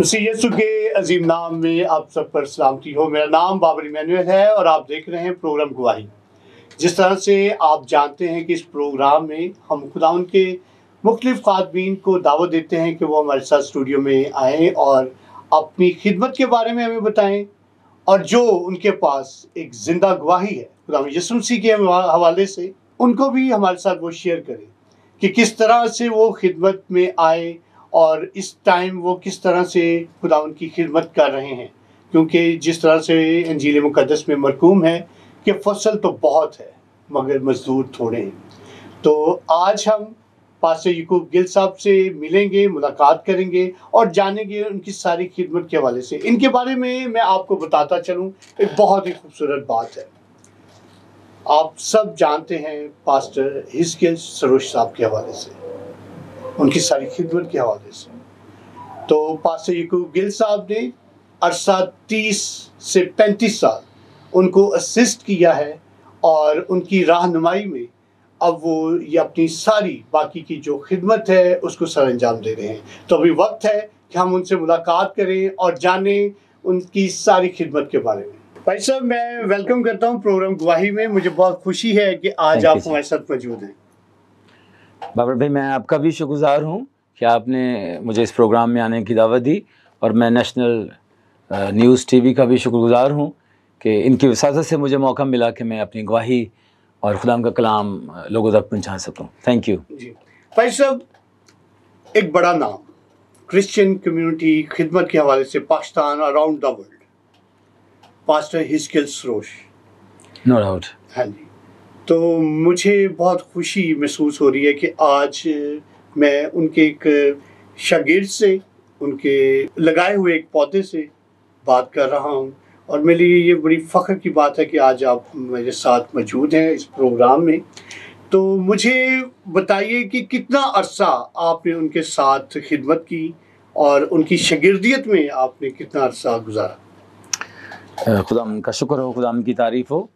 यसु के अजीम नाम में आप सब पर सलामती हो मेरा नाम बाबर मैनुअल है और आप देख रहे हैं प्रोग्राम गुवाही जिस तरह से आप जानते हैं कि इस प्रोग्राम में हम खुदा उनके मुख्तलिफ खादबीन को दावत देते हैं कि वो हमारे साथ स्टूडियो में आएँ और अपनी खिदमत के बारे में हमें बताएं और जो उनके पास एक ज़िंदा गवाही है खुदा यसुमसी के हवाले से उनको भी हमारे साथ वो शेयर करें कि किस तरह से वो खिदमत में आए और इस टाइम वो किस तरह से खुदा उनकी खिदमत कर रहे हैं क्योंकि जिस तरह से अंजील मुकदस में मरकूम है कि फसल तो बहुत है मगर मज़दूर थोड़े हैं तो आज हम पास्टर यकूब गिल साहब से मिलेंगे मुलाकात करेंगे और जानेंगे उनकी सारी खिदमत के हवाले से इनके बारे में मैं आपको बताता चलूँ एक बहुत ही खूबसूरत बात है आप सब जानते हैं पास्टर हिस्के सरोज साहब के हवाले से उनकी सारी खिदमत के हवाले से तो पास यकूब गिल साहब ने अरसा तीस से पैंतीस साल उनको असिस्ट किया है और उनकी रहनुमाई में अब वो ये अपनी सारी बाकी की जो खिदमत है उसको सर अंजाम दे रहे हैं तो अभी वक्त है कि हम उनसे मुलाकात करें और जानें उनकी सारी खिदमत के बारे में भाई साहब मैं वेलकम करता हूं प्रोग्राम गुवाही में मुझे बहुत खुशी है कि आज आप हमारे साथ मौजूद हैं बाबर भाई मैं आपका भी शुक्रगुजार हूँ कि आपने मुझे इस प्रोग्राम में आने की दावत दी और मैं नेशनल न्यूज़ टीवी का भी शुक्रगुजार हूँ कि इनकी वसाजत से मुझे मौका मिला कि मैं अपनी गवाही और खुदाम का कलाम लोगों तक पहुँचा सकूँ थैंक यू भाई साहब एक बड़ा नाम क्रिश्चियन कम्युनिटी खिदमत के हवाले से Pakistan around the world pastor Hizkiel Sarosh no doubt हाँ जी तो मुझे बहुत खुशी महसूस हो रही है कि आज मैं उनके एक शागिर से उनके लगाए हुए एक पौधे से बात कर रहा हूँ और मेरे लिए ये बड़ी फ़ख्र की बात है कि आज आप मेरे साथ मौजूद हैं इस प्रोग्राम में तो मुझे बताइए कि कितना अरसा आपने उनके साथ खिदमत की और उनकी शगिरदियत में आपने कितना अरसा गुजारा खुदा का शुक्र हो खुदा की तारीफ़ हो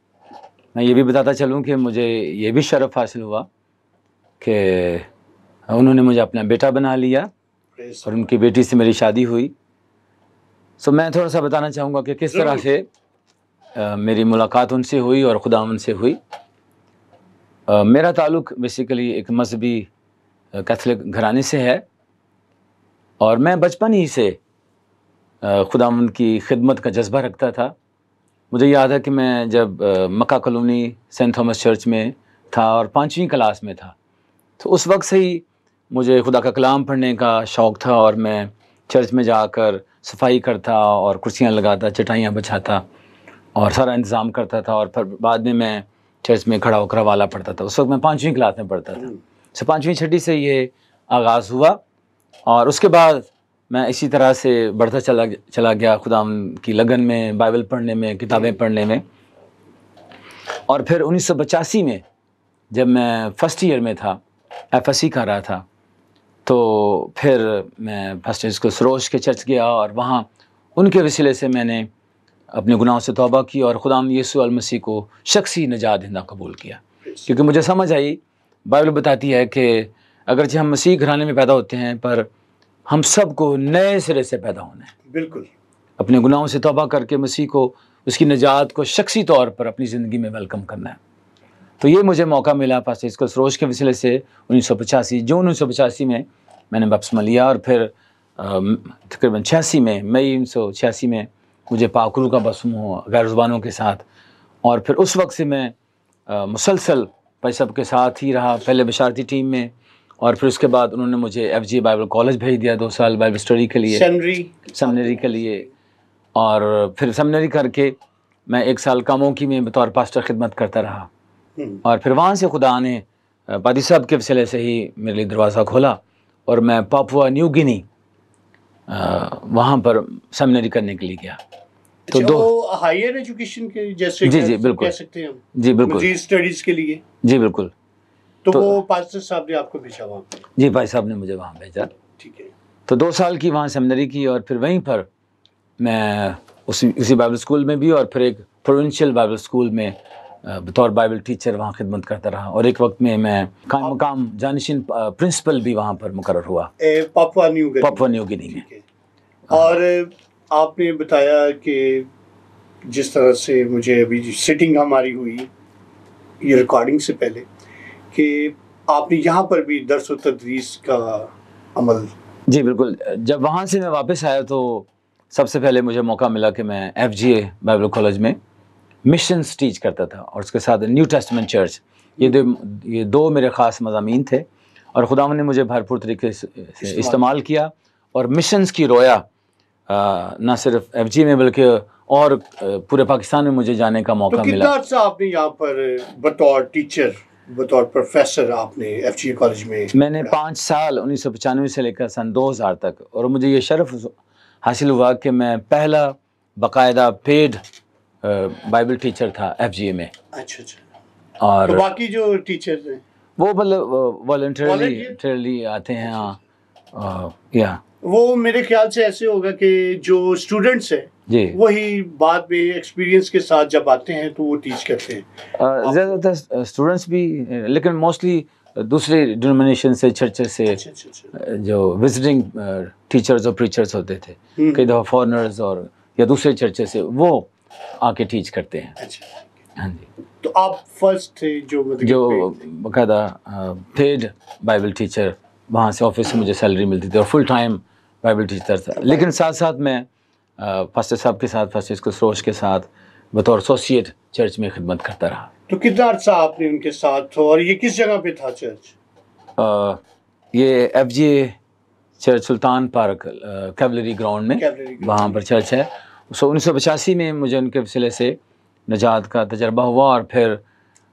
मैं ये भी बताता चलूँ कि मुझे ये भी शरफ़ हासिल हुआ कि उन्होंने मुझे अपना बेटा बना लिया और उनकी बेटी से मेरी शादी हुई सो मैं थोड़ा सा बताना चाहूँगा कि किस तरह से आ, मेरी मुलाकात उनसे हुई और खुदा उनसे हुई आ, मेरा ताल्लुक बेसिकली एक मजहबी कैथलिक घराने से है और मैं बचपन ही से खुदा उनकी खिदमत का जज्बा रखता था मुझे याद है कि मैं जब Makka colony Saint Thomas church में था और पाँचवीं क्लास में था तो उस वक्त से ही मुझे खुदा का कलाम पढ़ने का शौक़ था और मैं चर्च में जाकर सफाई करता और कुर्सियाँ लगाता चटाइयाँ बछाता और सारा इंतज़ाम करता था और फिर बाद में मैं चर्च में खड़ा होकर वाला पढ़ता था उस वक्त मैं पाँचवीं क्लास में पढ़ता था हम्म। सो पाँचवीं छठी से ये आगाज़ हुआ और उसके बाद मैं इसी तरह से बढ़ता चला चला गया खुदाम की लगन में बाइबल पढ़ने में किताबें पढ़ने में और फिर उन्नीस में जब मैं फर्स्ट ईयर में था एफ कर रहा था तो फिर मैं फर्स्ट ईयर को सरोज के चर्च गया और वहाँ उनके वसीले से मैंने अपने गुनाहों से तौबा की और खुदाम यसू मसीह को शख्सी नजात हिंदा कबूल किया क्योंकि मुझे समझ आई बाइबल बताती है कि अगरचे हम मसीह घराने में पैदा होते हैं पर हम सबको नए सिरे से पैदा होना है बिल्कुल अपने गुनाहों से तोबा करके मसीह को उसकी निजात को शख्सी तौर पर अपनी ज़िंदगी में वेलकम करना है तो ये मुझे मौका मिला पास इसको सरोज के वसीले से उन्नीस सौ पचासी जून उन्नीस सौ पचासी में मैंने बपसमा लिया और फिर तकरीबन छियासी में मई उन्नीस सौ छियासी में मुझे पाकरू का बसम हुआ गैर ज़ुबानों के साथ और फिर उस वक्त से मैं मुसलसल पैसब के साथ ही रहा पहले बशारती टीम में और फिर उसके बाद उन्होंने मुझे एफ जी बाइबल कॉलेज भेज दिया दो साल बाइबल स्टडी के लिए सेमनरी के लिए और फिर सेमनरी करके मैं एक साल कामों की में बतौर पास्टर खिदमत करता रहा हम्म। और फिर वहाँ से खुदा ने पादी साहब के वसीले से ही मेरे लिए दरवाज़ा खोला और मैं पापुआ न्यू गिनी वहाँ पर सेमनरी करने के लिए गया तो अच्छा, दो हायर एजुकेशन के जैसे जी जी बिल्कुल कह सकते हैं जी बिल्कुल स्टडीज के लिए जी बिल्कुल तो, तो वो पास्टर साहब ने आपको भेजा वहाँ जी भाई साहब ने मुझे वहाँ भेजा ठीक है तो दो साल की वहाँ सेमिनरी की और फिर वहीं पर मैं उसी उसी बाइबल स्कूल में भी और फिर एक प्रोविंशियल बाइबल स्कूल में बतौर बाइबल टीचर वहाँ खिदमत करता रहा और एक वक्त में मैं काम मकाम जानशीन प्रिंसिपल भी वहाँ पर मुकर हुआ पापवा न्यू न्यू गिनी में और आपने बताया कि जिस तरह से मुझे अभी सिटिंग हमारी हुई ये रिकॉर्डिंग से पहले कि आपने यहाँ पर भी दरस तदरीस का अमल जी बिल्कुल जब वहाँ से मैं वापस आया तो सबसे पहले मुझे मौका मिला कि मैं F G A Bible college में मिशन टीच करता था और उसके साथ न्यू टेस्टमेंट चर्च ये दो ये दो मेरे ख़ास मजामी थे और खुदा ने मुझे भरपूर तरीके से इस्तेमाल किया और मिशन्स की रोया ना सिर्फ एफ जी में बल्कि और पूरे पाकिस्तान में मुझे जाने का मौका तो मिला अच्छा आपने यहाँ पर बतौर टीचर बतौर प्रोफेसर आपने एफ जी कॉलेज में मैंने पाँच साल उन्नीस सौ पचानवे से लेकर सन 2000 तक और मुझे ये शर्फ हासिल हुआ कि मैं पहला बाकायदा पेड बाइबल टीचर था एफ जी में अच्छा अच्छा और तो बाकी जो टीचर हैं वो मतलब वॉल्टरली आते हैं अच्छा, हाँ या अच्छा। वो मेरे ख्याल से ऐसे होगा कि जो स्टूडेंट्स हैं वही बात भी एक्सपीरियंस के साथ जब आते हैं तो वो टीच करते हैं ज़्यादातर स्टूडेंट्स भी लेकिन मोस्टली दूसरे डिनोमिनेशन से चर्चे से अच्छा, अच्छा, अच्छा। जो विजिटिंग टीचर्स और प्रीचर्स होते थे हम्म। कई दफ़ा फॉरनर्स और या दूसरे चर्चे से वो आके टीच करते हैं हाँ जी तो आप फर्स्ट थे जो मतलब जो बाकायदा थेड बाइबल टीचर वहाँ से ऑफिस से मुझे सैलरी मिलती थी और फुल टाइम बाइबल टीचर था लेकिन साथ साथ मैं फर्स्ट साहब के साथ फर्स्ट इसको सोच के साथ बतौर एसोसिएट चर्च में खिदमत करता रहा तो कितना अर्सा आपने उनके साथ हो और ये किस जगह पे था चर्च आ, ये F G church Sultan park cavalry ground में वहाँ पर चर्च है सो उन्नीस में मुझे उनके सिले से नजात का तजर्बा हुआ और फिर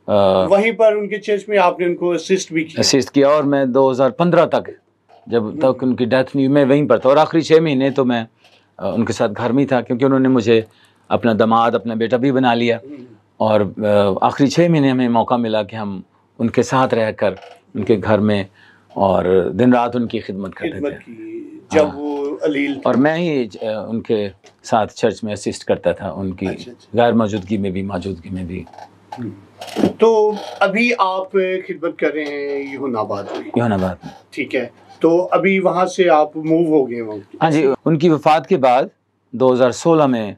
आ, वहीं पर उनके चर्च में आपने उनको असिस्ट भी किया असिस्ट किया और मैं 2015 तक जब तक हम्म। उनकी डेथ नहीं मैं वहीं पर था और आखिरी छः महीने तो मैं उनके साथ घर में ही था क्योंकि उन्होंने मुझे अपना दामाद अपना बेटा भी बना लिया और आखिरी छः महीने हमें मौका मिला कि हम उनके साथ रहकर उनके घर में और दिन रात उनकी खिदमत करते थे जब हाँ। वो अलील और मैं ही उनके साथ चर्च में असिस्ट करता था उनकी अच्छा, अच्छा। गैर मौजूदगी में भी मौजूदगी में भी हम्म। तो अभी आप खिदमत कर रहे हैं यहूनाबाद में यहूनाबाद में ठीक है तो अभी वहाँ से आप मूव हो गए हाँ जी उनकी वफात के बाद 2016 में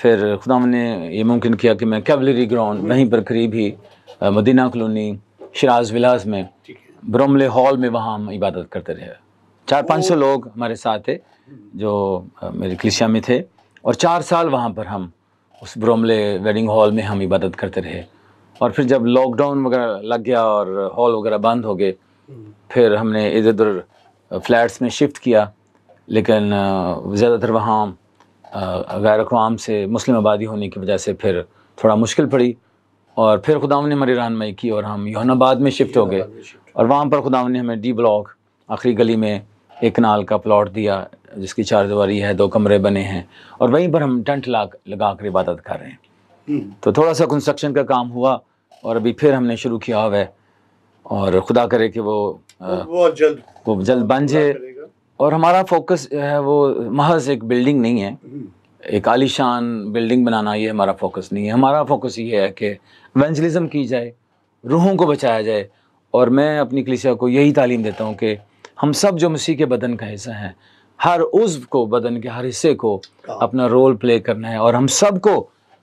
फिर खुदा ने ये मुमकिन किया कि मैं कैवलरी ग्राउंड हम्म। वहीं पर करीब ही मदीना कॉलोनी शराज विलास में ब्रमले हॉल में वहाँ हम इबादत करते रहे चार पाँच सौ लोग हमारे साथ थे जो मेरे कृषि में थे और चार साल वहाँ पर हम उस ब्रमले वेडिंग हॉल में हम इबादत करते रहे और फिर जब लॉकडाउन वगैरह लग गया और हॉल वगैरह बंद हो गए हम्म। फिर हमने इधर उधर फ्लैट्स में शिफ्ट किया लेकिन ज़्यादातर वहाँ गैर अकवाम से मुस्लिम आबादी होने की वजह से फिर थोड़ा मुश्किल पड़ी और फिर खुदा ने हमारी रहनमई की और हम यौनाबाद में शिफ्ट हो गए और वहाँ पर खुदा ने हमें डी ब्लॉक आखिरी गली में एक नाल का प्लॉट दिया जिसकी चार दीवारी है दो कमरे बने हैं और वहीं पर हम टेंट ला लगा कर इबादत कर रहे हैं हम्म। तो थोड़ा सा कंस्ट्रक्शन का काम हुआ और अभी फिर हमने शुरू किया हुआ है और खुदा करे कि वो वो हाँ, जल्द वो जल्द बन जाए और हमारा फोकस जो है वो महज एक बिल्डिंग नहीं है हम्म। एक आलीशान बिल्डिंग बनाना ये हमारा फोकस नहीं है हमारा फोकस ये है कि वेंजलिज्म की जाए रूहों को बचाया जाए और मैं अपनी कलिसिया को यही तालीम देता हूँ कि हम सब जो मसीह के बदन का हिस्सा हैं हर उज्व को बदन के हर हिस्से को हाँ। अपना रोल प्ले करना है और हम सबको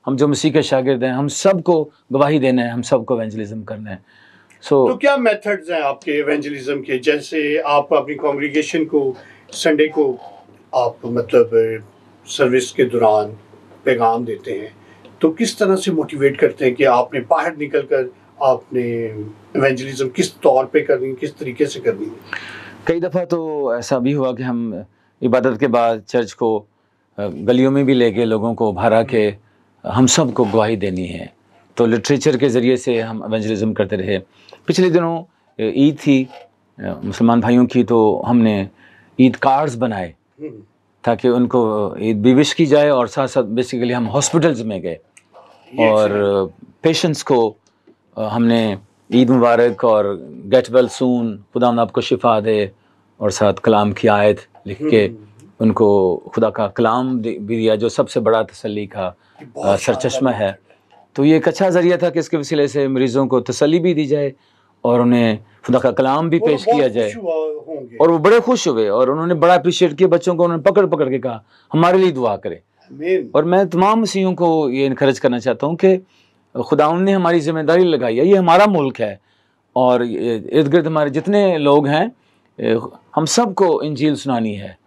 हम जो मसीह के शागिर्द हैं हम सबको गवाही देना है हम सबको वेंजलिज्म करना है so, तो क्या मेथड्स हैं आपके एवेंजलिज्म के जैसे आप अपनी कॉन्ग्रीगेशन को संडे को आप मतलब सर्विस के दौरान पैगाम देते हैं तो किस तरह से मोटिवेट करते हैं कि आपने बाहर निकल कर आपने एवेंजलिज्म किस तौर पे करनी किस तरीके से करनी कई दफ़ा तो ऐसा भी हुआ कि हम इबादत के बाद चर्च को गलियों में भी ले गए लोगों को भरा के हम सब को गवाही देनी है तो लिटरेचर के ज़रिए से हम एवेंजलिज्म करते रहे पिछले दिनों ईद थी मुसलमान भाइयों की तो हमने ईद कार्ड्स बनाए ताकि उनको ईद भी विश की जाए और साथ साथ बेसिकली हम हॉस्पिटल्स में गए और पेशेंट्स को हमने ईद मुबारक और गेट वेल सून खुदा आपको शिफा दे और साथ कलाम की आयत लिख के हम्म, हम्म, हम्म। उनको खुदा का कलाम भी दिया जो सबसे बड़ा तसली का सरचश्मा है तो ये एक अच्छा ज़रिया था कि इसके वसीले से मरीज़ों को तसली भी दी जाए और उन्हें खुदा का कलाम भी पेश किया जाए और वो बड़े खुश हुए और उन्होंने बड़ा अप्रिशिएट किया बच्चों को उन्होंने पकड़ पकड़ के कहा हमारे लिए दुआ करें और मैं तमाम मसीहों को ये इनक्रेज करना चाहता हूँ कि खुदा ने हमारी जिम्मेदारी लगाई है ये हमारा मुल्क है और इर्द गिर्द हमारे जितने लोग हैं हम सबको इंजील सुनानी है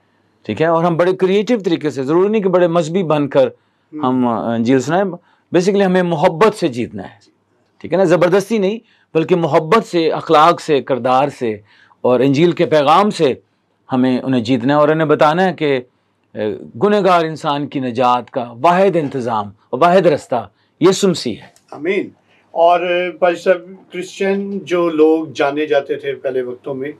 ठीक है और हम बड़े क्रिएटिव तरीके से ज़रूरी नहीं कि बड़े मजहबी बनकर हम्म। हम इंजील सुनाएं बेसिकली हमें मोहब्बत से जीतना है ठीक है ना ज़बरदस्ती नहीं बल्कि मोहब्बत से अखलाक से करदार से और इंजील के पैगाम से हमें उन्हें जीतना है और उन्हें बताना है कि गुनहगार इंसान की निजात का वाद इंतज़ाम और वाद रास्ता ये सुमसी है अमीन और भाई साहब क्रिश्चियन जो लोग जाने जाते थे पहले वक्तों में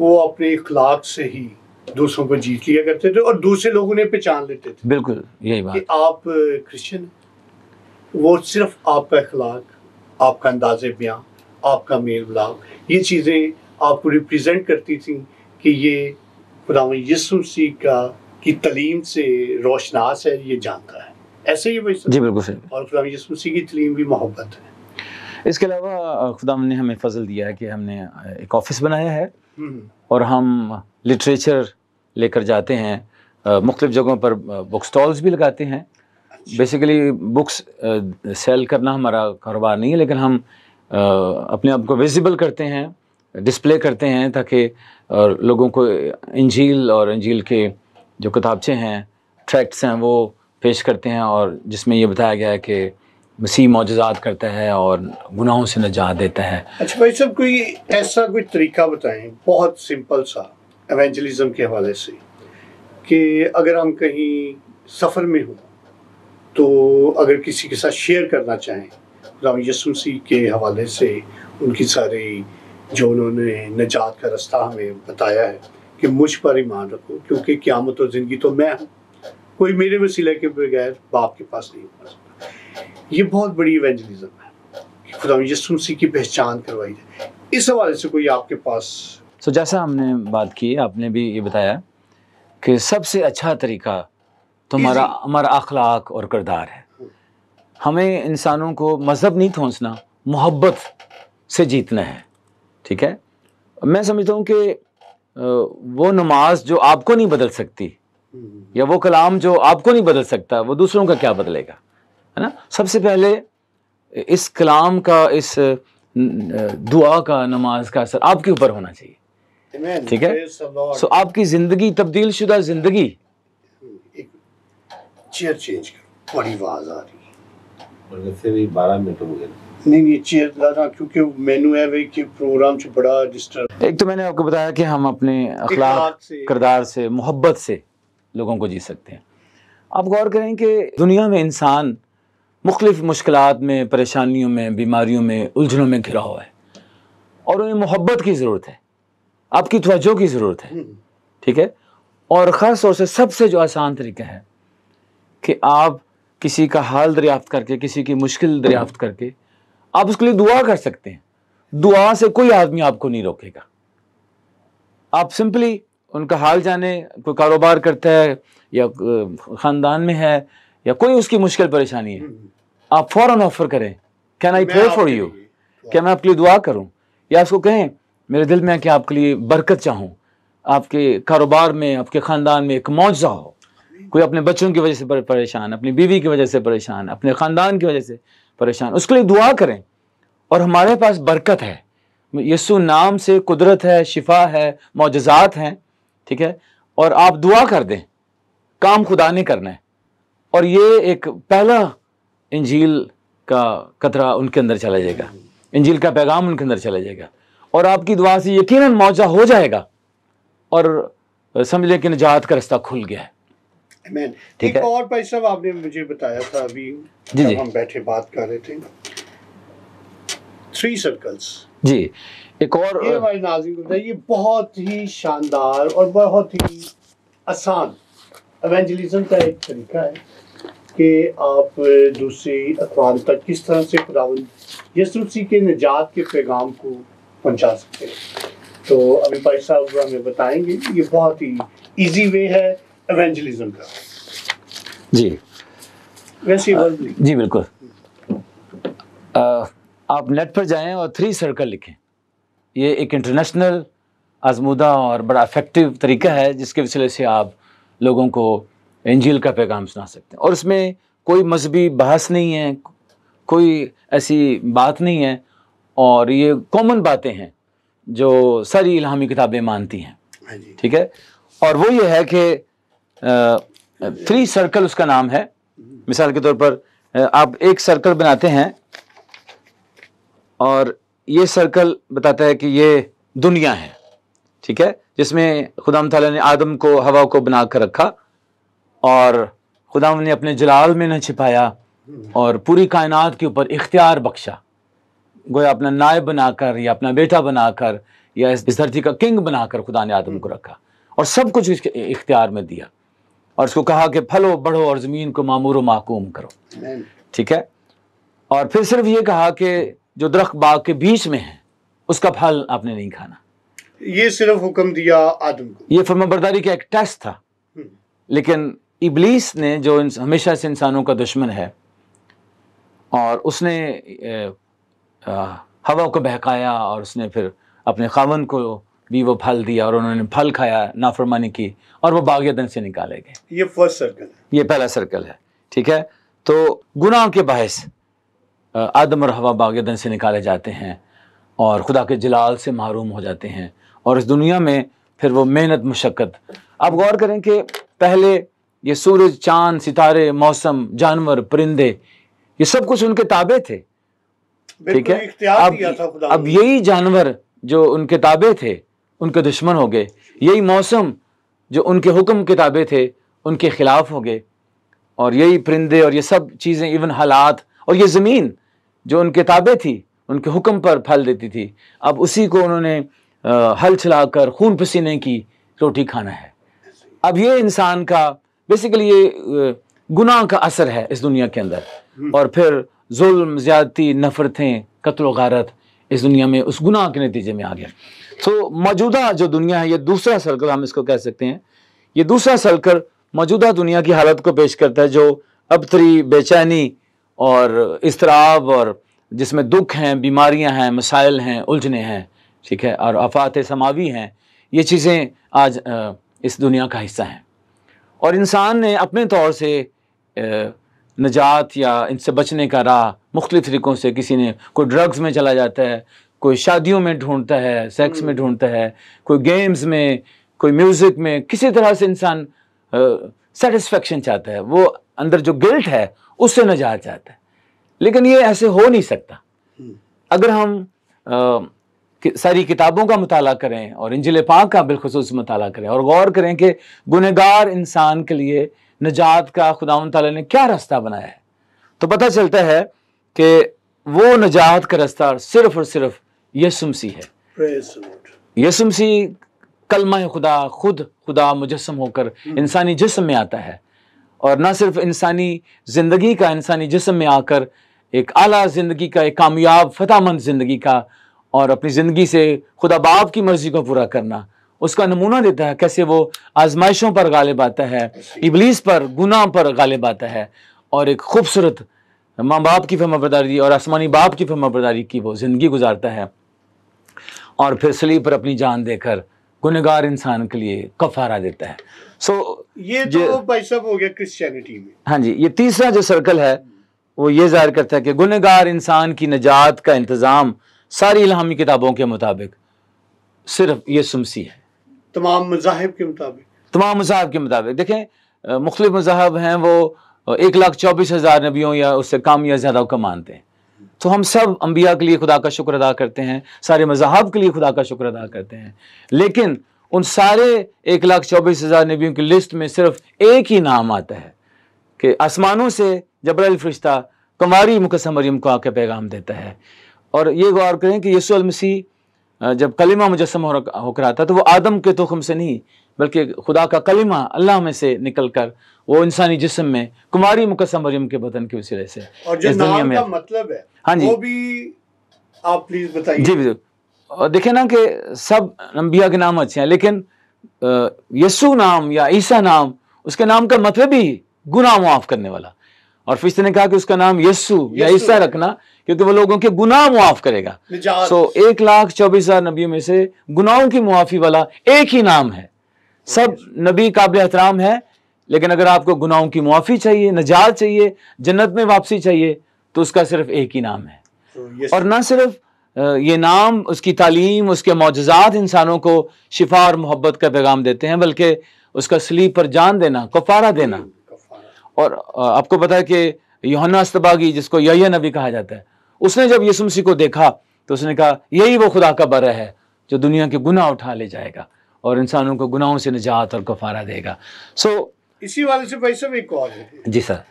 वो अपने इखलाक से ही दूसरों को जीत लिया करते थे और दूसरे लोग उन्हें पहचान लेते थे बिल्कुल यही बात कि आप क्रिश्चियन वो सिर्फ आपका अखलाक आपका अंदाज बयां आपका मेल मिलाप ये चीज़ें आपको रिप्रेजेंट करती थी कि ये खुदा यसु सी का की तलीम से रोशनास है ये जानता है ऐसे ही जी बिल्कुल और खुदा यसु सी की तलीम भी मोहब्बत है इसके अलावा खुदा ने हमें फजल दिया है कि हमने एक ऑफिस बनाया है हम्म। और हम लिटरेचर लेकर जाते हैं मुख्तलिफ जगहों पर बुक स्टॉल्स भी लगाते हैं अच्छा। बेसिकली बुक्स सेल करना हमारा कारोबार नहीं है लेकिन हम अपने आप को विजिबल करते हैं डिस्प्ले करते हैं ताकि और लोगों को इंजील और इंजील के जो किताबचे हैं ट्रैक्ट्स हैं वो पेश करते हैं और जिसमें ये बताया गया है कि मसीह मोजात करता है और गुनाहों से नजात देता है अच्छा भाई साहब कोई ऐसा कोई तरीका बताएं बहुत सिंपल सा एवेंजलिज्म के हवाले से कि अगर हम कहीं सफ़र में हों तो अगर किसी के साथ शेयर करना चाहें खुदाम यसुसी के हवाले से उनकी सारी जो उन्होंने निजात का रास्ता हमें बताया है कि मुझ पर ईमान रखो क्योंकि क्यामत और ज़िंदगी तो मैं हूँ कोई मेरे वसीले के बगैर बाप के पास नहीं पा सकता ये बहुत बड़ी इवेंजलिज्म है कि खुदा यसूसी की पहचान करवाई जाए इस हवाले से कोई आपके पास तो so, जैसा हमने बात की आपने भी ये बताया कि सबसे अच्छा तरीका तुम्हारा हमारा अखलाक और किरदार है हमें इंसानों को मज़हब नहीं थोंसना मोहब्बत से जीतना है ठीक है मैं समझता हूँ कि वो नमाज जो आपको नहीं बदल सकती या वो कलाम जो आपको नहीं बदल सकता वो दूसरों का क्या बदलेगा है ना सबसे पहले इस कलाम का इस दुआ का नमाज का असर आपके ऊपर होना चाहिए ठीक है सो आपकी ज़िंदगी तब्दील शुदा ज़िंदगी चेयर चेंज करो बड़ी आवाज़ आ रही एक तो मैंने आपको बताया कि हम अपने किरदार से मोहब्बत से लोगों को जी सकते हैं आप गौर करें कि दुनिया में इंसान मुख्तफ मुश्किल में परेशानियों में बीमारियों में उलझनों में घिरा हुआ है और उन्हें मोहब्बत की ज़रूरत है आपकी तोजो की ज़रूरत है हम्म। ठीक है और ख़ास तौर से सबसे जो आसान तरीका है कि आप किसी का हाल दरियाफ्त करके किसी की मुश्किल दरियाफ्त करके आप उसके लिए दुआ कर सकते हैं दुआ से कोई आदमी आपको नहीं रोकेगा आप सिंपली उनका हाल जाने कोई कारोबार करता है या ख़ानदान में है या कोई उसकी मुश्किल परेशानी है आप फौरन ऑफर करें can I pray for you क्या मैं आपके लिए दुआ करूँ या उसको कहें मेरे दिल में है कि आपके लिए बरकत चाहूँ आपके कारोबार में आपके ख़ानदान में एक मुआवजा हो कोई अपने बच्चों की वजह से परेशान अपनी बीवी की वजह से परेशान अपने ख़ानदान की वजह से परेशान उसके लिए दुआ करें और हमारे पास बरकत है यसु नाम से कुदरत है शिफा है मोजात हैं ठीक है और आप दुआ कर दें काम खुदा ने करना है और ये एक पहला इंजील का कतरा उनके अंदर चला जाएगा इंजील का पैगाम उनके अंदर चला जाएगा और आपकी दुआ से यकीनन मुआवजा हो जाएगा और समझ लें कि निजात का रास्ता खुल गया है Amen. ठीक है और भाई साहब आपने मुझे बताया था अभी जी जी हम बैठे बात कर रहे थे थ्री सर्कल्स जी एक और ये हमारे नाजिक को ये बहुत ही शानदार और बहुत ही आसान एवेंजलिज्म का एक तरीका है कि आप दूसरी अखबार तक किस तरह से खुदावन यसु के निजात के पैगाम को पहुंचा सकते हैं तो अभी भाई साहब हमें बताएंगे ये बहुत ही इजी वे है एवेंजलिज्म का जी वैसे जी बिल्कुल आप नेट पर जाएं और थ्री सर्कल लिखें ये एक इंटरनेशनल आजमूदा और बड़ा इफेक्टिव तरीका है जिसके वसीले से आप लोगों को एंजिल का पैगाम सुना सकते हैं और उसमें कोई मजहबी बहस नहीं है कोई ऐसी बात नहीं है और ये कॉमन बातें हैं जो सारी इलामी किताबें मानती हैं हाँ ठीक है और वो ये है कि थ्री सर्कल उसका नाम है मिसाल के तौर पर आप एक सर्कल बनाते हैं और ये सर्कल बताता है कि ये दुनिया है ठीक है जिसमें खुदाम तला ने आदम को हवा को बना कर रखा और खुदाम ने अपने जलाल में न छिपाया और पूरी कायनात के ऊपर इख्तियार बख्शा गोया अपना नायब बनाकर या अपना बेटा बनाकर या इस धरती का किंग बनाकर खुदा ने आदम को रखा और सब कुछ इसके इख्तियार में दिया और उसको कहा कि फलो बढ़ो और ज़मीन को मामूर महकूम करो ठीक है और फिर सिर्फ ये कहा कि जो दरख्त बाग के बीच में है उसका फल आपने नहीं खाना ये सिर्फ हुक्म दिया आदम को ये फर्माबरदारी का एक टेस्ट था हम्म। लेकिन इबलीस ने जो हमेशा से इंसानों का दुश्मन है और उसने हवा को बहकाया और उसने फिर अपने खावन को भी वो फल दिया और उन्होंने फल खाया नाफरमानी की और वो बागदन से निकाले गए ये फर्स्ट सर्कल है ये पहला सर्कल है ठीक है तो गुनाह के बायस आदम और हवा बागदन से निकाले जाते हैं और खुदा के जलाल से महरूम हो जाते हैं और इस दुनिया में फिर वो मेहनत मुशक्क़त आप गौर करें कि पहले ये सूरज चांद सितारे मौसम जानवर परिंदे ये सब कुछ उनके ताबे थे ठीक है अब अब यही जानवर जो उनके ताबे थे उनके दुश्मन हो गए यही मौसम जो उनके हुक्म किताबें थे उनके ख़िलाफ़ हो गए और यही परिंदे और ये सब चीज़ें इवन हालात और ये ज़मीन जो उन किताबें थी उनके हुक्म पर फल देती थी अब उसी को उन्होंने हल चलाकर खून पसीने की रोटी खाना है अब ये इंसान का बेसिकली ये गुनाह का असर है इस दुनिया के अंदर और फिर जुल्म ज़्यादती नफ़रतें कत्ल गारत इस दुनिया में उस गुनाह के नतीजे में आ गया तो मौजूदा जो दुनिया है ये दूसरा सर्कल हम इसको कह सकते हैं ये दूसरा सर्कल मौजूदा दुनिया की हालत को पेश करता है जो अबतरी बेचैनी और इसराब और जिसमें दुख हैं बीमारियां हैं मसाइल हैं उलझने हैं ठीक है और आफात समावी हैं ये चीज़ें आज इस दुनिया का हिस्सा हैं और इंसान ने अपने तौर से निजात या इनसे बचने का राह मुख्तलिफ तरीक़ों से किसी ने कोई ड्रग्स में चला जाता है कोई शादियों में ढूंढता है सेक्स में हम्म। ढूंढता है कोई गेम्स में कोई म्यूज़िक में किसी तरह से इंसान सेटिस्फेक्शन चाहता है वो अंदर जो गिल्ट है उससे नजात चाहता है लेकिन ये ऐसे हो नहीं सकता हम्म। अगर हम आ, सारी किताबों का मताल करें और इंजिल पाक का बिलखसूस मताल करें और गौर करें कि गुनहगार इंसान के लिए निजात का खुदा तला ने क्या रास्ता बनाया है तो पता चलता है कि वो निजात का रास्ता सिर्फ और सिर्फ यसुमसी है यसुमसी कलमा खुदा खुद खुदा मुजस्म होकर हम्म। इंसानी जिसम में आता है और ना सिर्फ इंसानी ज़िंदगी का इंसानी जिसम में आकर एक आला ज़िंदगी का एक कामयाब फ़तेहमंद ज़िंदगी का और अपनी ज़िंदगी से खुदा बाप की मर्ज़ी को पूरा करना उसका नमूना देता है कैसे वो आजमाइशों पर गालिब आता है इबलीस पर गुनाह पर गालिब आता है और एक खूबसूरत माँ बाप की बरदारी और आसमानी बाप की बरदारी की वो ज़िंदगी गुजारता है और फिर सलीब पर अपनी जान देकर गुनगार इंसान के लिए कफारा देता है सो so, ये तो भाई साहब हो गया क्रिश्चियनिटी में हाँ जी ये तीसरा जो सर्कल है वो ये जाहिर करता है कि गुनगार इंसान की नजात का इंतज़ाम सारी इलामी किताबों के मुताबिक सिर्फ ये सुमसी है तमाम मजाहब के मुताबिक तमाम मजाहब के मुताबिक देखें मुख्त मजाहब हैं वो एक लाख चौबीस हज़ार नबियों या उससे कम या ज़्यादा कम मानते हैं तो हम सब अम्बिया के लिए खुदा का शुक्र अदा करते हैं सारे मजाहब के लिए खुदा का शुक्र अदा करते हैं लेकिन उन सारे एक लाख चौबीस हज़ार नबियों की लिस्ट में सिर्फ एक ही नाम आता है कि आसमानों से जबरल फरिश्ता कंवारी मुकसम मरीम को आके पैगाम देता है और ये गौर करें कि यसु मसीह जब कलिमा मुजस्म होकर आता तो वो आदम के तुखम से नहीं बल्कि खुदा का कलिमा अल्लाह में से निकल कर वो इंसानी जिसम में कुमारी मुकसम मरियम के बदन के वसीले से और जो दुनिया में मतलब है हाँ जी वो भी आप प्लीज बताइए जी बिल्कुल देखे ना कि सब नम्बिया के नाम अच्छे हैं लेकिन यसु नाम या ईसा नाम उसके नाम का मतलब ही गुनाह मुआफ़ करने वाला और फिर ने कहा कि उसका नाम यस्सु या ईसा रखना क्योंकि वो लोगों के गुनाह मुआफ करेगा सो so, एक लाख चौबीस हजार नबियों में से गुनाहों की मुआफी वाला एक ही नाम है सब नबी काबिल एहतराम है लेकिन अगर आपको गुनाहों की मुआफ़ी चाहिए नजात चाहिए जन्नत में वापसी चाहिए तो उसका सिर्फ एक ही नाम है तो और ना सिर्फ ये नाम उसकी तालीम उसके मोजात इंसानों को शिफा और मोहब्बत का पैगाम देते हैं बल्कि उसका स्लीप पर जान देना कफारा देना और आपको पता है कि योहना अस्तबागी जिसको यही नबी कहा जाता है उसने जब यीशु मसीह को देखा तो उसने कहा यही वो खुदा का बर है जो दुनिया के गुनाह उठा ले जाएगा और इंसानों को गुनाहों से निजात और कफारा देगा सो so, इसी वाले से भाई साहब एक और जी सर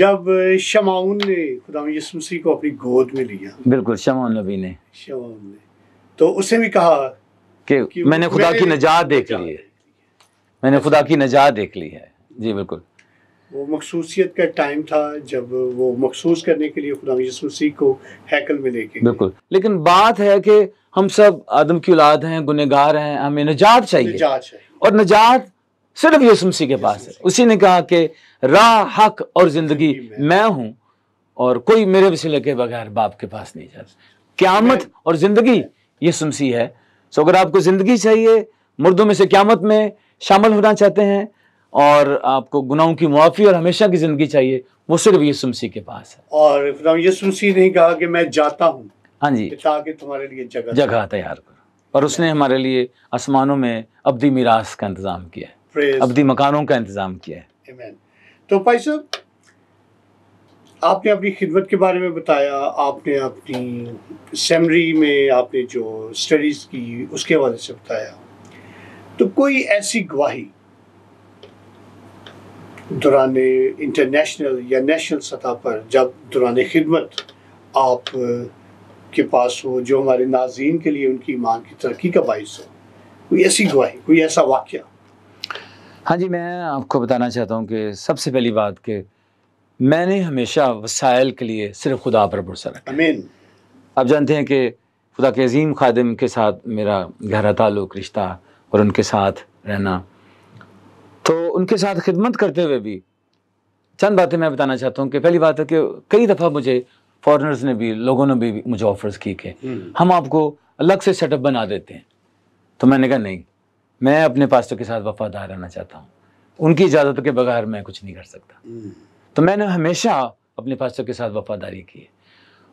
जब शमाउन ने खुदा यीशु मसीह को अपनी गोद में लिया बिल्कुल शमाउन नबी ने शमाउन ने तो उसने भी कहा कि, कि मैंने खुदा की नजात देख ली है मैंने खुदा की नजात देख ली है जी बिल्कुल वो मखसूसियत का टाइम था जब वो मखसूस करने के लिए खुदा यसूसी को हैकल में लेके बिल्कुल लेकिन बात है कि हम सब आदम की औलाद हैं गुनहगार हैं हमें निजात चाहिए निजात चाहिए और निजात सिर्फ यसमसी के पास है उसी ने कहा कि राह हक और ज़िंदगी मैं हूँ और कोई मेरे वसीले के बगैर बाप के पास नहीं जाता क्यामत और ज़िंदगी ये सुमसी है सो अगर आपको ज़िंदगी चाहिए मुर्दों में से क्यामत में शामिल होना चाहते हैं और आपको गुनाहों की मुआफ़ी और हमेशा की ज़िंदगी चाहिए वो सिर्फ यीसु मसीह के पास है और खुदाम मसीह ने कहा कि मैं जाता हूँ हाँ जी ताकि तुम्हारे लिए जगह जगह तैयार करो और उसने हमारे लिए आसमानों में अब्दी मीरास का इंतज़ाम किया है अबदी मकानों का इंतज़ाम किया है तो भाई साहब आपने अपनी खिदमत के बारे में बताया आपने अपनी सेमरी में आपने जो स्टडीज़ की उसके हवाले से बताया तो कोई ऐसी गवाही दौरान इंटरनेशनल या नेशनल सतह पर जब दौरान खिदमत आप के पास हो जो हमारे नाजीन के लिए उनकी ईमान की तरक्की का बायस हो कोई ऐसी गवाही कोई ऐसा वाक्य हाँ जी मैं आपको बताना चाहता हूँ कि सबसे पहली बात कि मैंने हमेशा वसाइल के लिए सिर्फ खुदा पर भरोसा रखा अमीन आप जानते हैं कि खुदा के अजीम खादिम के साथ मेरा गहरा ताल्लुक रिश्ता और उनके साथ रहना तो उनके साथ खिदमत करते हुए भी चंद बातें मैं बताना चाहता हूँ कि पहली बात है कि कई दफ़ा मुझे फॉरनर्स ने भी लोगों ने भी मुझे ऑफर्स की के हम्म। हम आपको अलग से सेटअप बना देते हैं तो मैंने कहा नहीं मैं अपने पास्टर के साथ वफादार रहना चाहता हूँ उनकी इजाज़त के बगैर मैं कुछ नहीं कर सकता हम्म। तो मैंने हमेशा अपने पास्टर के साथ वफादारी की है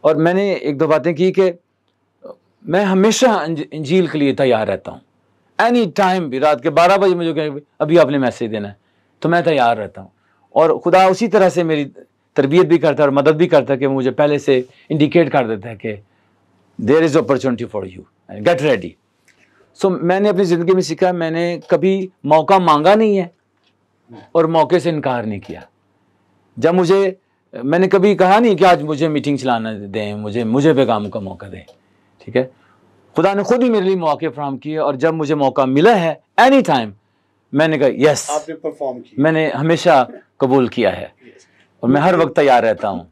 और मैंने एक दो बातें की कि मैं हमेशा इंजील के लिए तैयार रहता हूँ एनी टाइम भी रात के बारह बजे मुझे कहें अभी आपने मैसेज देना है तो मैं तैयार रहता हूँ और खुदा उसी तरह से मेरी तरबियत भी करता है और मदद भी करता है कि मुझे पहले से इंडिकेट कर देता है कि there is opportunity for you get ready so मैंने अपनी ज़िंदगी में सीखा मैंने कभी मौका मांगा नहीं है और मौके से इनकार नहीं किया जब मुझे मैंने कभी कहा नहीं कि आज मुझे मीटिंग चलाना दें मुझे मुझे पे काम का मौका दें ठीक है खुदा ने खुद ही मेरे लिए मौके फ्राहम किए और जब मुझे मौका मिला है एनी टाइम मैंने कहा यस आपने परफॉर्म किया मैंने हमेशा कबूल किया है और मैं हर वक्त तैयार रहता हूँ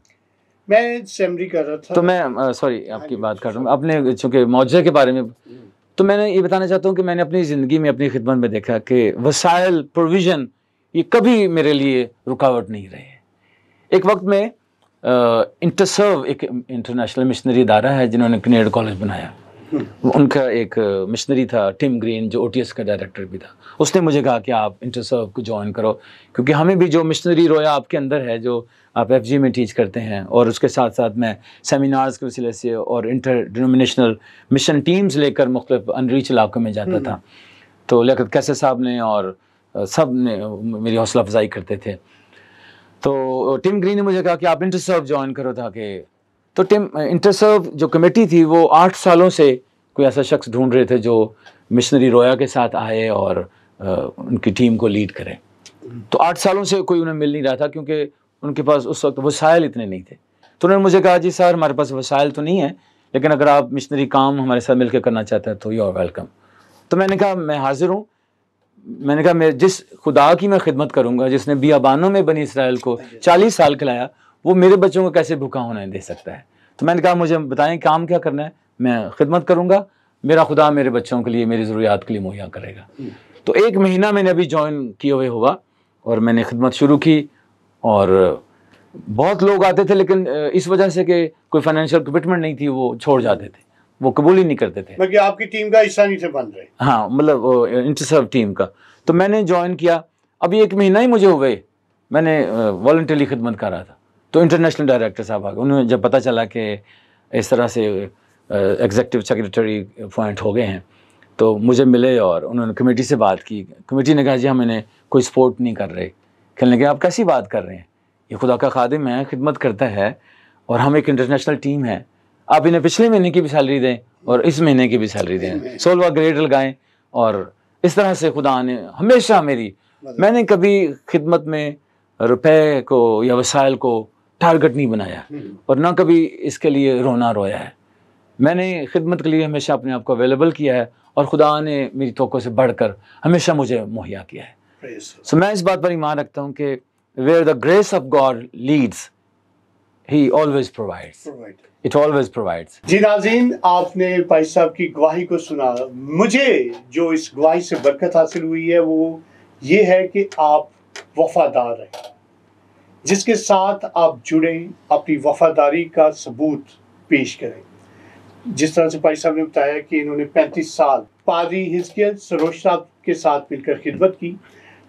मैं सेमरी कर रहा था तो मैं सॉरी हाँ आपकी बात कर रहा हूँ अपने चूंकि मुआवजे के बारे में तो मैंने ये बताना चाहता हूँ कि मैंने अपनी ज़िंदगी में अपनी खिदमत में देखा कि वसाइल प्रोविज़न ये कभी मेरे लिए रुकावट नहीं रहे एक वक्त में इंटरसर्व एक इंटरनेशनल मिशनरी इदारा है जिन्होंने कनेड कॉलेज बनाया उनका एक मिशनरी था टिम ग्रीन जो ओटीएस का डायरेक्टर भी था उसने मुझे कहा कि आप इंटरसर्व को ज्वाइन करो क्योंकि हमें भी जो मिशनरी रोया आपके अंदर है जो आप एफ में टीच करते हैं और उसके साथ साथ मैं सेमिनार्स के वसीले से और इंटर डिनोमिनेशनल मिशन टीम्स लेकर मुख्तफ अनरीच इलाकों में जाता हम्म। था तो लेकिन कैसे साहब ने और सब ने मेरी हौसला अफजाई करते थे तो टिम ग्रीन ने मुझे कहा कि आप इंटरसर्व ज्वाइन करो ताकि तो टिम इंटरसर्व जो कमेटी थी वो आठ सालों से कोई ऐसा शख्स ढूंढ रहे थे जो मिशनरी रोया के साथ आए और आ, उनकी टीम को लीड करें तो आठ सालों से कोई उन्हें मिल नहीं रहा था क्योंकि उनके पास उस वक्त वसायल इतने नहीं थे तो उन्होंने मुझे कहा जी सर हमारे पास वसायल तो नहीं है लेकिन अगर आप मिशनरी काम हमारे साथ मिलकर करना चाहते हैं तो यू आर वेलकम तो मैंने कहा मैं हाजिर हूँ मैंने कहा मैं जिस खुदा की मैं खिदमत करूँगा जिसने बियाबानों में बनी इसराइल को चालीस साल खिलाया वो मेरे बच्चों को कैसे भूखा होने दे सकता है तो मैंने कहा मुझे बताएं काम क्या करना है मैं खिदमत करूंगा मेरा खुदा मेरे बच्चों के लिए मेरी ज़रूरियात के लिए मुहैया करेगा तो एक महीना मैंने अभी ज्वाइन किए हुए हुआ और मैंने खिदमत शुरू की और बहुत लोग आते थे लेकिन इस वजह से कि कोई फाइनेंशियल कमिटमेंट नहीं थी वो छोड़ जाते थे वो कबूल ही नहीं करते थे बल्कि आपकी टीम का हिस्सा नहीं थे बन रहे हाँ मतलब इंटरसर्व टीम का तो मैंने ज्वाइन किया अभी एक महीना ही मुझे हो गए मैंने वॉल्टरली खिदमत करा था तो इंटरनेशनल डायरेक्टर साहब आ गए उन्हें जब पता चला कि इस तरह से एग्जेक्टिव सेक्रेटरी अपॉइंट हो गए हैं तो मुझे मिले और उन्होंने कमेटी से बात की कमेटी ने कहा जी हम इन्हें कोई सपोर्ट नहीं कर रहे खेलने के आप कैसी बात कर रहे हैं ये खुदा का खादिम है खिदमत करता है और हम एक इंटरनेशनल टीम है आप इन्हें पिछले महीने की भी सैलरी दें और इस महीने की भी सैलरी दें सोलवा ग्रेड लगाएं और इस तरह से खुदा ने हमेशा मेरी मैंने कभी खिदमत में रुपए को या वसाइल को टारगेट नहीं बनाया और हम्म। ना कभी इसके लिए रोना रोया है मैंने खिदमत के लिए हमेशा अपने आप को अवेलेबल किया है और खुदा ने मेरी तो से बढ़कर हमेशा मुझे मुहैया किया है सो so, मैं इस बात पर ईमान रखता हूँ कि where the grace of God leads he always provides it always provides जी नाजीन आपने भाई साहब की गवाही को सुना मुझे जो इस गवाही से बरकत हासिल हुई है वो ये है कि आप वफादार रहे जिसके साथ आप जुड़ें अपनी वफादारी का सबूत पेश करें जिस तरह से भाई साहब ने बताया कि इन्होंने 35 साल पादरी हिजकियत सरोज साहब के साथ मिलकर खिदमत की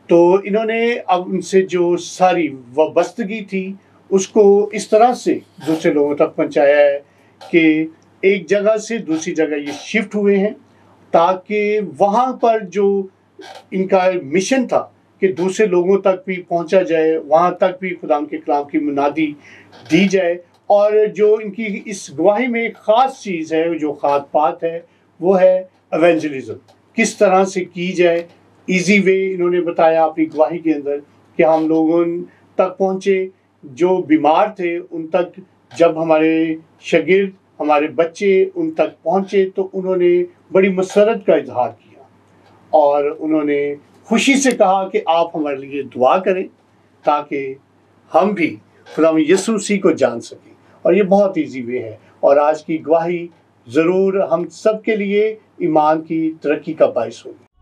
तो इन्होंने अब उनसे जो सारी वस्तगी थी उसको इस तरह से दूसरे लोगों तक पहुंचाया है कि एक जगह से दूसरी जगह ये शिफ्ट हुए हैं ताकि वहाँ पर जो इनका मिशन था कि दूसरे लोगों तक भी पहुंचा जाए वहाँ तक भी खुदा के कलाम की मुनादी दी जाए और जो इनकी इस गवाही में एक ख़ास चीज़ है जो खास बात है वो है एवेंजलिज्म किस तरह से की जाए इजी वे इन्होंने बताया अपनी गवाही के अंदर कि हम लोगों तक पहुँचे जो बीमार थे उन तक जब हमारे शगिर्द हमारे बच्चे उन तक पहुँचे तो उन्होंने बड़ी मसरत का इजहार किया और उन्होंने खुशी से कहा कि आप हमारे लिए दुआ करें ताकि हम भी खुदा यसूसी को जान सकें और ये बहुत ईजी वे है और आज की गवाही ज़रूर हम सब के लिए ईमान की तरक्की का बायस होगी